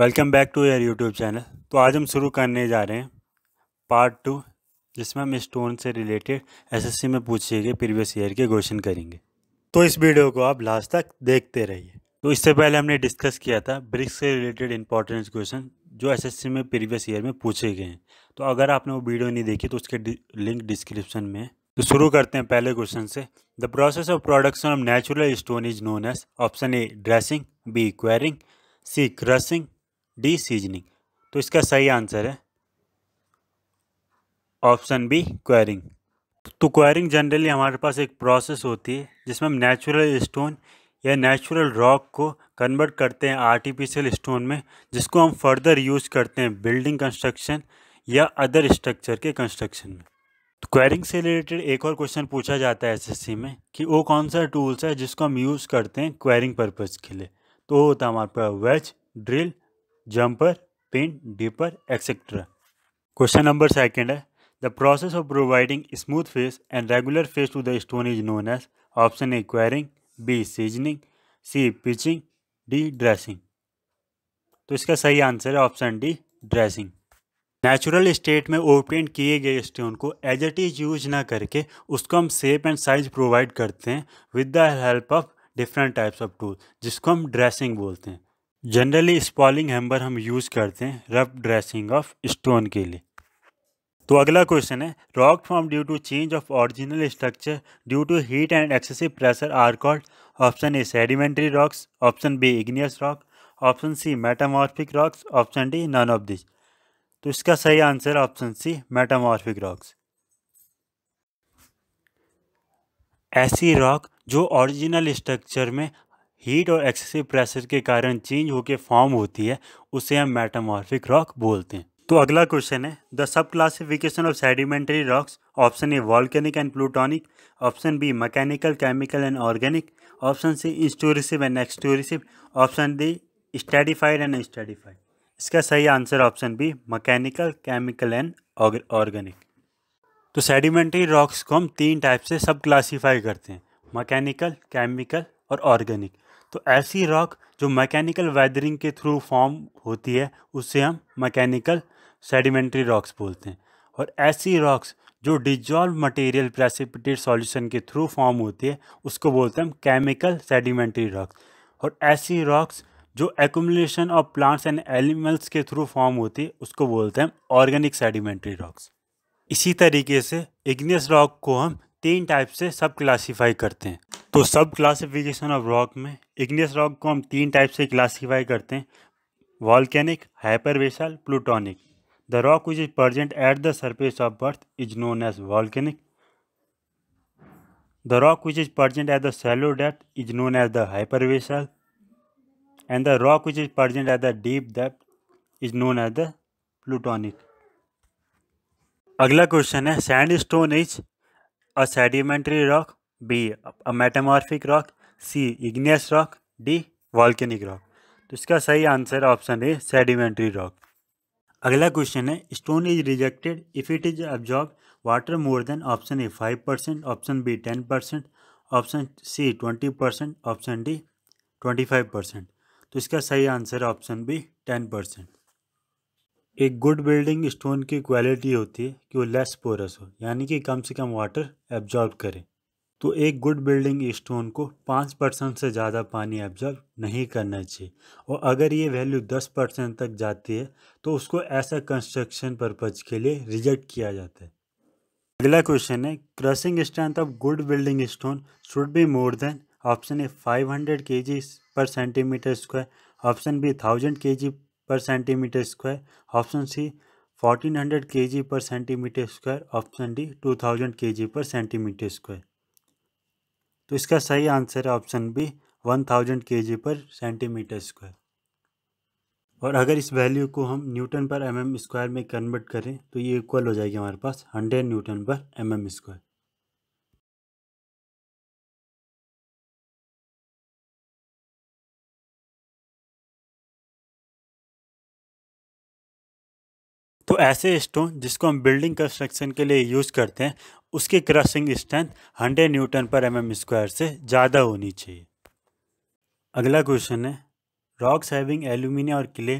Welcome back to your YouTube channel तो आज हम शुरू करने जा रहे हैं पार्ट टू जिसमें हम स्टोन से रिलेटेड एसएससी में पूछे गए प्रीवियस ईयर के क्वेश्चन करेंगे तो इस वीडियो को आप लास्ट तक देखते रहिए तो इससे पहले हमने डिस्कस किया था ब्रिक्स से रिलेटेड इंपॉर्टेंट क्वेश्चन जो एसएससी में प्रीवियस ईयर में पूछे गए हैं तो अगर आपने वो वीडियो नहीं देखी तो उसके लिंक डिस्क्रिप्शन में है तो शुरू करते हैं पहले क्वेश्चन से the process of production of natural stone is known as option A dressing B quarrying C crushing D seasoning तो इसका सही आंसर है ऑप्शन बी क्वायरिंग तो क्वायरिंग जनरली हमारे पास एक प्रोसेस होती है जिसमें हम नेचुरल स्टोन या नेचुरल रॉक को कन्वर्ट करते हैं आर्टिफिशियल स्टोन में जिसको हम फर्दर यूज करते हैं बिल्डिंग कंस्ट्रक्शन या अदर स्ट्रक्चर के कंस्ट्रक्शन में तो क्वेरिंग से रिलेटेड एक और क्वेश्चन पूछा जाता है एसएससी में कि वो कौन सा टूल्स है जिसको हम यूज़ करते हैं क्वेरिंग पर्पज़ के लिए तो वो होता है हमारे पास wedge drill jumper pin dipper etcetera question number second है the process of providing smooth face and regular face to the stone is known as option A quarrying B seasoning C pitching D dressing तो इसका सही answer है option D dressing natural state में ओपेंट किए गए stone को as eight is use ना करके उसको हम सेप एंड साइज प्रोवाइड करते हैं with the help of different types of tool जिसको हम ड्रेसिंग बोलते हैं जनरली स्पॉलिंग हैम्बर हम यूज़ करते हैं रफ ड्रेसिंग ऑफ स्टोन के लिए तो अगला क्वेश्चन है rock form due to change of original structure due to heat and excessive pressure are called option A sedimentary rocks option B igneous rock option C metamorphic rocks option D none of this तो इसका सही answer option C metamorphic rocks ऐसी rock जो original structure में heat और excessive pressure के कारण change होकर फॉर्म होती है उसे हम मेटामॉर्फिक रॉक बोलते हैं तो अगला क्वेश्चन है the sub classification of sedimentary rocks option A volcanic and plutonic option B mechanical chemical and organic option C intrusive and extrusive option D stratified and stratified इसका सही answer option B mechanical chemical and organic तो sedimentary rocks को हम तीन type से सब classify करते हैं मैकेनिकल केमिकल और ऑर्गेनिक तो ऐसी रॉक जो मैकेनिकल वैदरिंग के थ्रू फॉर्म होती है उससे हम मैकेनिकल सेडिमेंट्री रॉक्स बोलते हैं और ऐसी रॉक्स जो डिजॉल्व मटेरियल प्रेसिपिटेट सॉल्यूशन के थ्रू फॉर्म होती है उसको बोलते हैं हम केमिकल सेडिमेंट्री रॉक्स और ऐसी रॉक्स जो accumulation of plants and animals के थ्रू फॉर्म होती है उसको बोलते हैं ऑर्गेनिक सेडिमेंट्री रॉक्स इसी तरीके से इग्नियस रॉक को हम तीन टाइप से सब क्लासीफाई करते हैं तो सब क्लासिफिकेशन ऑफ रॉक में इग्नियस रॉक को हम तीन टाइप से क्लासीफाई करते हैं volcanic hypabyssal plutonic the rock which is present at the surface of earth is known as volcanic the rock which is present at the shallow depth is known as the hypabyssal and the rock which is present at the deep depth is known as the plutonic अगला question है sandstone is a sedimentary rock B a metamorphic rock C igneous rock D volcanic rock तो इसका सही answer option A sedimentary rock अगला question है stone is rejected if it is absorb water more than option A five percent option B ten percent option C twenty percent option D twenty five percent तो इसका सही answer option B ten percent एक good building stone की quality होती है कि वो less porous हो यानी कि कम से कम वाटर एब्जॉर्ब करे तो एक गुड बिल्डिंग स्टोन को पाँच परसेंट से ज़्यादा पानी एब्जॉर्ब नहीं करना चाहिए और अगर ये वैल्यू दस परसेंट तक जाती है तो उसको ऐसा कंस्ट्रक्शन पर्पज़ के लिए रिजेक्ट किया जाता है अगला क्वेश्चन है crushing strength of good building stone should be more than option A five hundred K G per centimetre square option B thousand K G per centimetre square option C 1400 G per centimetre square option D 2000 G per centimetre square तो इसका सही answer है option B 1000 जी per centimetre square और अगर इस value को हम newton per M M square में कन्वर्ट करें तो ये इक्वल हो जाएगी हमारे पास hundred newton per M M square ऐसे स्टोन जिसको हम बिल्डिंग कंस्ट्रक्शन के लिए यूज़ करते हैं उसकी crushing strength hundred newton per M M square से ज़्यादा होनी चाहिए अगला क्वेश्चन है रॉक्स हैविंग एल्यूमिनिया और clay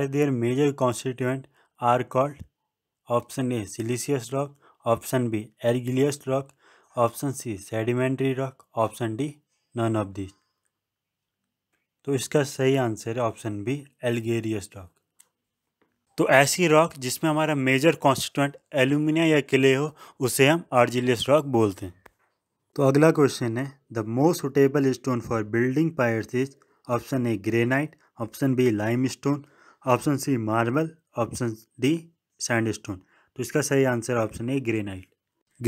as their major constituent are called option A siliceous rock option B argillaceous rock option C sedimentary rock option D none of the तो इसका सही आंसर है ऑप्शन बी एल्गेरियस रॉक तो ऐसी rock जिसमें हमारा major कॉन्स्टिटेंट alumina या किले हो उसे हम आर्जिलियस रॉक बोलते हैं तो अगला क्वेश्चन है the most suitable stone for building piers option A granite option B limestone option C marble option D sandstone तो इसका सही answer option A granite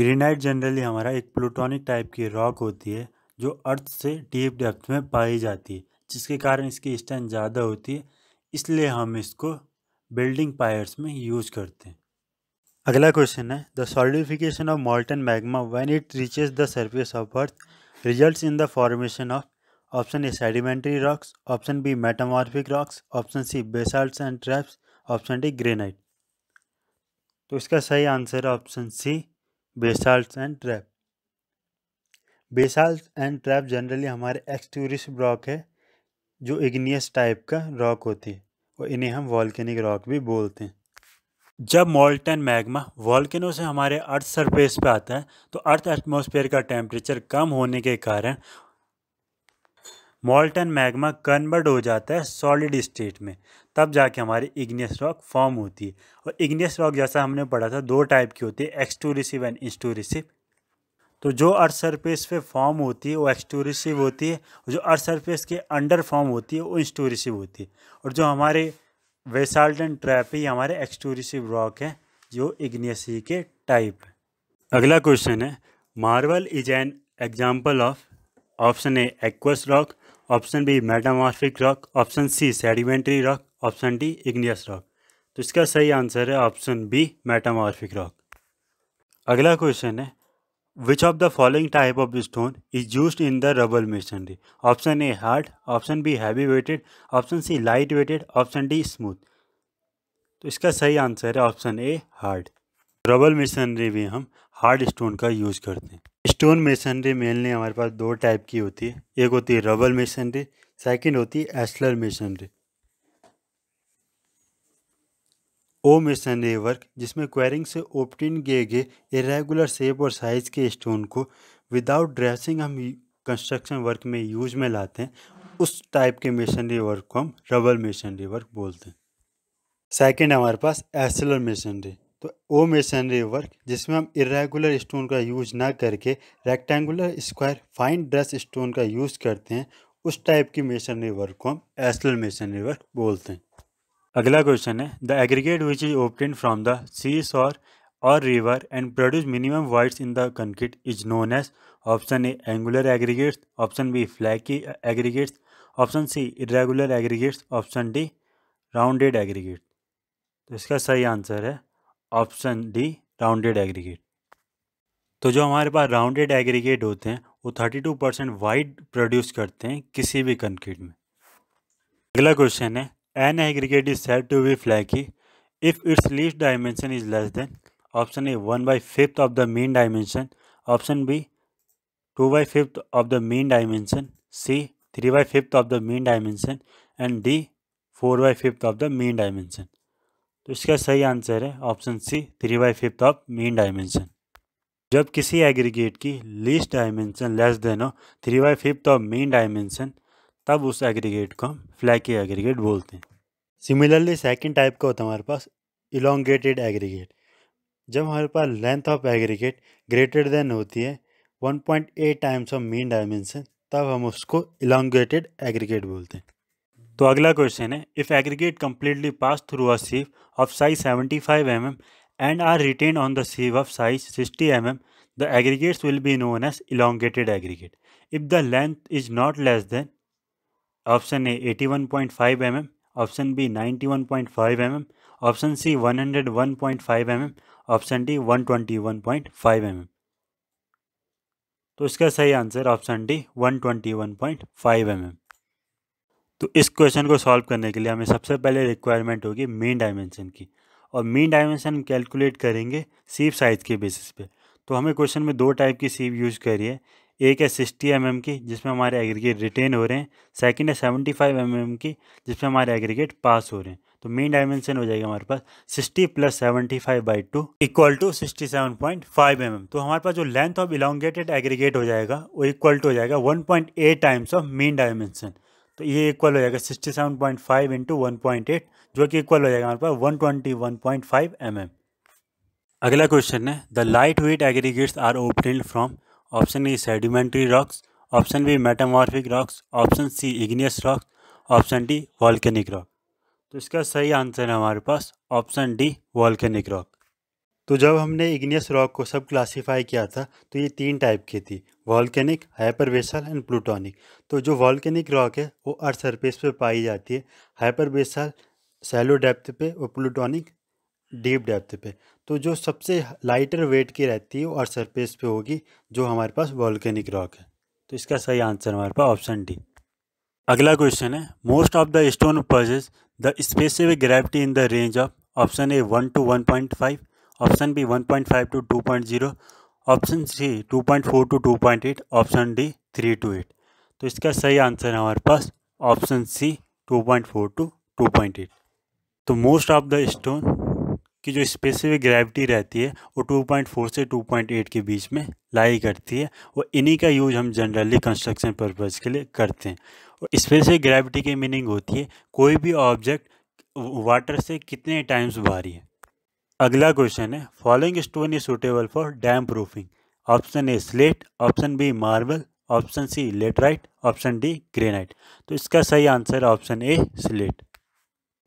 granite generally हमारा एक प्लूटोनिक टाइप की रॉक होती है जो अर्थ से डीप डेप्थ में पाई जाती है जिसके कारण इसकी स्टेंथ ज़्यादा होती है इसलिए हम इसको बिल्डिंग पायर्स में यूज करते हैं अगला क्वेश्चन है the solidification of molten magma when it reaches the surface of earth results in the formation of option A sedimentary rocks option B metamorphic rocks option C basalt and traps option D granite तो इसका सही answer है option C basalt and trap basalt and trap generally हमारे extrusive rock है जो igneous type का rock होती है और इन्हें हम वॉल्केनिक रॉक भी बोलते हैं जब मोल्टन मैग्मा वॉल्केनो से हमारे अर्थ सरफेस पे आता है तो अर्थ एटमॉस्फेयर का टेम्परेचर कम होने के कारण मोल्टन मैग्मा कन्वर्ट हो जाता है सॉलिड स्टेट में तब जाके हमारी इग्नियस रॉक फॉर्म होती है और इग्नियस रॉक जैसा हमने पढ़ा था दो टाइप की होती है एक्स रिसिव एंड इंस्टोरिसिव रिसिव तो जो अर्थ सरफेस पे फॉर्म होती है वो एक्सटोरिसिव होती है और जो अर्थ सरफेस के अंडर फॉर्म होती है वो इंस्टोरिसिव होती है और जो हमारे वेसाल्टन ट्रैप है ये हमारे एक्सटोरिसिव रॉक हैं जो इग्नियसी के टाइप है अगला क्वेश्चन है marble is an example of option A aqueous rock option B metamorphic rock option C sedimentary rock option D igneous rock तो इसका सही आंसर है ऑप्शन बी मेटामॉर्फिक रॉक अगला क्वेश्चन है which of the following type of stone is use in the rubble masonry option A hard option B heavy weighted option C light weighted option D smooth तो इसका सही answer है option A hard rubble masonry में हम hard stone का use करते हैं stone missionary mainly हमारे पास दो टाइप की होती है एक होती है रबल मिशनरी सेकेंड होती है एसलर मिशनरी ओ मिशन वर्क जिसमें क्वेरिंग से ओपटिन किए गए इरेगुलर शेप और साइज़ के स्टोन को विदाउट ड्रेसिंग हम कंस्ट्रक्शन वर्क में यूज में लाते हैं उस टाइप के मेशनरी वर्क को हम रबल मेशनरी वर्क बोलते हैं सेकेंड हमारे पास एसलर मेशनरी तो ओ मेसनरी वर्क जिसमें हम इरेगुलर स्टोन का यूज ना करके rectangular square fine dress stone का यूज़ करते हैं उस टाइप की मेशनरी वर्क को हम एसलर मेशनरी वर्क बोलते हैं अगला क्वेश्चन है the aggregate which is obtained from the sea shore or river and produce minimum voids in the concrete is known as option A angular aggregates option B flaky aggregates option C irregular aggregates option D rounded aggregate तो इसका सही answer है option D rounded aggregate तो जो हमारे पास rounded aggregate होते हैं वो thirty two percent voids produce करते हैं किसी भी कंक्रीट में अगला क्वेश्चन है An aggregate is said to be flaky if its least dimension is less than option A 1 by 5th of the mean dimension, option B 2 by 5th of the mean dimension, C 3 by 5th of the mean dimension and D 4 by 5th of the mean dimension. तो इसका सही answer है option C three by fifth of mean dimension जब किसी aggregate की least dimension less than हो three by fifth of mean dimension तब उस एग्रीगेट को हम फ्लैकी एग्रीगेट बोलते हैं सिमिलरली सेकेंड टाइप का होता है हमारे पास इलॉन्गेटेड एग्रीगेट जब हमारे पास length of aggregate greater than होती है 1.8 टाइम्स ऑफ मीन डायमेंशन तब हम उसको इलॉन्गेटेड एग्रीगेट बोलते हैं तो अगला क्वेश्चन है if aggregate completely pass through a sieve of size 75 five M M and are retained on the sieve of size 60 M M the aggregates will be known as elongated aggregate if the length is not less than option A 81.5 mm, option B 91.5 mm, option C 101.5 mm, option D 121.5 mm. तो इसका सही answer option D 121.5 mm. तो इस question को solve करने के लिए हमें सबसे पहले रिक्वायरमेंट होगी मेन डायमेंशन की और मेन डायमेंशन कैलकुलेट करेंगे सीप साइज के बेसिस पे तो हमें क्वेश्चन में दो टाइप की सीप यूज करी है एक है सिक्सटी एम mm की जिसमें हमारे एग्रीगेट रिटेन हो रहे हैं सेकंड है सेवेंटी फाइव एम एम की जिसमें हमारे एग्रीगेट पास हो रहे हैं तो मेन डायमेंशन हो जाएगा हमारे पास sixty plus seventy five by two equal to sixty seven point five M M तो हमारे पास जो लेंथ ऑफ इलांगेटेड एग्रीगेट हो जाएगा वो इक्वल टू हो जाएगा one point eight times of mean dimension तो ये इक्वल हो जाएगा sixty seven point five into one point eight जो कि इक्वल हो जाएगा हमारे पास one twenty one point five M M अगला क्वेश्चन है the light weight aggregates are obtained from option A sedimentary rocks option B metamorphic rocks option C igneous rocks option D volcanic rock तो इसका सही answer है हमारे पास option D volcanic rock तो जब हमने इग्नियस रॉक को सब क्लासीफाई किया था तो ये तीन टाइप की थी वॉल्केनिक हाइपरबेसल एंड प्लूटॉनिक तो जो वॉल्केनिक रॉक है वो अर्थ सरफेस पे पाई जाती है हाइपरबेसल सेलो डेप्थ पे और प्लूटॉनिक डीप डेप्थ पे तो जो सबसे लाइटर वेट की रहती है और सरफेस पे होगी जो हमारे पास वॉल्केनिक रॉक है तो इसका सही आंसर हमारे पास ऑप्शन डी अगला क्वेश्चन है most of the stone possess the specific gravity in the range of option A one to one point five option B one point five to two point zero option C two point four to two point eight option D three to eight तो इसका सही answer है हमारे पास option C two point four to two point eight तो most of the stone की जो specific gravity रहती है वो 2.4 से 2.8 के बीच में लाई करती है और इन्हीं का यूज हम जनरली कंस्ट्रक्शन पर्पज़ के लिए करते हैं और स्पेसिफिक ग्रेविटी की मीनिंग होती है कोई भी ऑब्जेक्ट वाटर से कितने टाइम्स भारी है अगला क्वेश्चन है following stone is suitable for damp proofing option A slate option B marble option C laterite option D granite तो इसका सही आंसर ऑप्शन ए स्लेट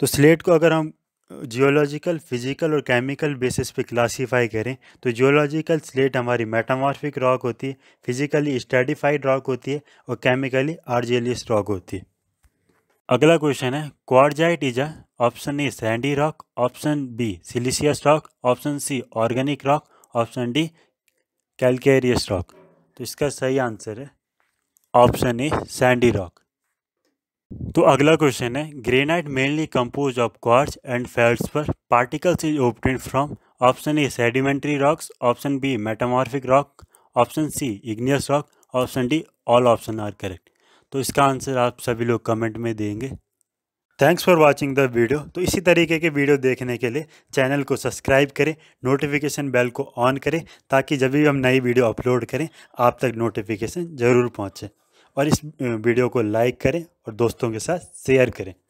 तो स्लेट को अगर हम जियोलॉजिकल फिजिकल और केमिकल बेसिस पे क्लासीफाई करें तो जियोलॉजिकल स्लेट हमारी मेटामॉर्फिक रॉक होती है फिजिकली स्टेडिफाइड रॉक होती है और केमिकली आर्जेलियस रॉक होती है अगला क्वेश्चन है quartzite a option A sandy rock option B siliceous rock option C organic rock option D calcareous rock तो इसका सही आंसर है ऑप्शन ए सैंडी रॉक तो अगला क्वेश्चन है granite mainly composed of quartz and feldspar particles is obtained from option A sedimentary rocks option B metamorphic rock option C igneous rock option D all option are correct तो इसका answer आप सभी लोग comment में देंगे thanks for watching the video तो इसी तरीके के वीडियो देखने के लिए चैनल को सब्सक्राइब करें नोटिफिकेशन बेल को ऑन करें ताकि जब भी हम नई वीडियो अपलोड करें आप तक नोटिफिकेशन ज़रूर पहुँचे और इस वीडियो को लाइक करें और दोस्तों के साथ शेयर करें